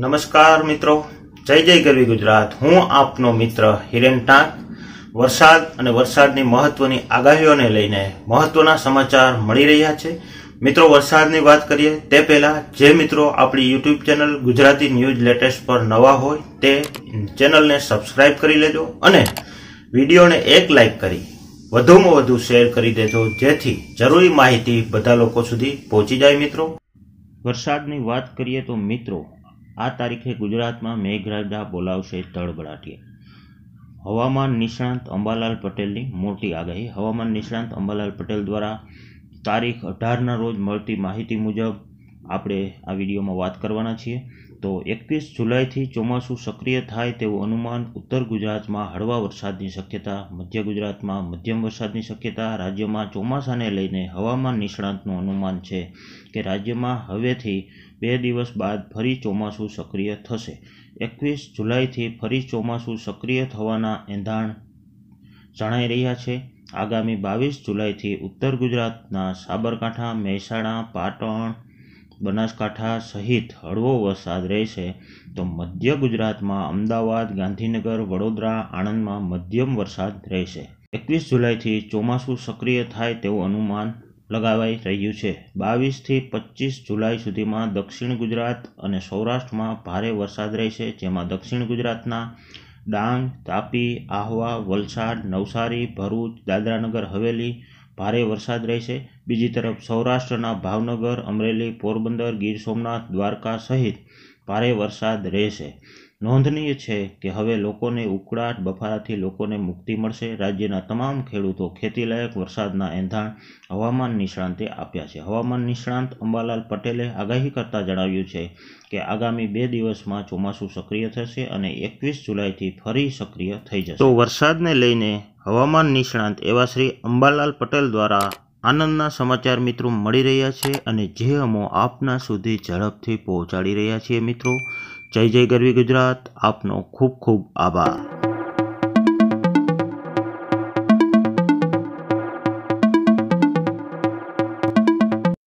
નમસ્કાર મિત્રો જય જય ગરવી ગુજરાત હું આપનો મિત્ર હિરેન ટાંક વરસાદ અને વરસાદની મહત્વની આગાહીઓને લઈને મહત્વના સમાચાર મળી રહ્યા છે મિત્રો વરસાદની વાત કરીએ તે પહેલાં જે મિત્રો આપણી YouTube channel Gujarati news latest પર નવા હોય તે ચેનલને સબસ્ક્રાઇબ કરી લેજો અને વિડીયોને એક લાઇક કરી વધુમાં વધુ શેર કરી દેજો જેથી જરૂરી માહિતી બધા લોકો સુધી પહોંચી જાય મિત્રો વરસાદની વાત કરીએ તો મિત્રો આ તારીખે ગુજરાતમાં મેઘરાજા બોલાવશે તળબડાટીએ હવામાન નિષ્ણાંત અંબાલાલ પટેલની મોટી આગાહી હવામાન નિષ્ણાંત અંબાલાલ પટેલ દ્વારા તારીખ અઢારના રોજ મળતી માહિતી મુજબ આપણે આ વિડીયોમાં વાત કરવાના છીએ તો એકવીસ જુલાઈથી ચોમાસું સક્રિય થાય તેવું અનુમાન ઉત્તર ગુજરાતમાં હળવા વરસાદની શક્યતા મધ્ય ગુજરાતમાં મધ્યમ વરસાદની શક્યતા રાજ્યમાં ચોમાસાને લઈને હવામાન નિષ્ણાંતનું અનુમાન છે કે રાજ્યમાં હવેથી બે દિવસ બાદ ફરી ચોમાસું સક્રિય થશે એકવીસ જુલાઈથી ફરી ચોમાસું સક્રિય થવાના એંધાણ જણાઈ રહ્યા છે આગામી બાવીસ જુલાઈથી ઉત્તર ગુજરાતના સાબરકાંઠા મહેસાણા પાટણ બનાસકાંઠા સહિત હળવો વરસાદ રહેશે તો મધ્ય ગુજરાતમાં અમદાવાદ ગાંધીનગર વડોદરા આણંદમાં મધ્યમ વરસાદ રહેશે એકવીસ જુલાઈથી ચોમાસું સક્રિય થાય તેવું અનુમાન લગાવાઈ રહ્યું છે બાવીસથી પચીસ જુલાઈ સુધીમાં દક્ષિણ ગુજરાત અને સૌરાષ્ટ્રમાં ભારે વરસાદ રહેશે જેમાં દક્ષિણ ગુજરાતના ડાંગ તાપી આહવા વલસાડ નવસારી ભરૂચ દાદરાનગર હવેલી ભારે વરસાદ રહેશે બીજી તરફ સૌરાષ્ટ્રના ભાવનગર અમરેલી પોરબંદર ગીર સોમનાથ દ્વારકા સહિત ભારે વરસાદ રહેશે નોંધનીય છે કે હવે લોકોને ઉકળાટ બફારાથી લોકોને મુક્તિ મળશે રાજ્યના તમામ ખેડૂતો ખેતીલાયક વરસાદના એંધાણ હવામાન નિષ્ણાંતે આપ્યા છે હવામાન નિષ્ણાંત અંબાલાલ પટેલે આગાહી કરતાં જણાવ્યું છે કે આગામી બે દિવસમાં ચોમાસું સક્રિય થશે અને એકવીસ જુલાઈથી ફરી સક્રિય થઈ જશે તો વરસાદને લઈને હવામાન નિષ્ણાંત એવા શ્રી અંબાલાલ પટેલ દ્વારા આનંદના સમાચાર મિત્રો મળી રહ્યા છે અને જે અમો આપના સુધી ઝડપથી પહોંચાડી રહ્યા છીએ મિત્રો જય જય ગરવી ગુજરાત આપનો ખૂબ ખૂબ આભાર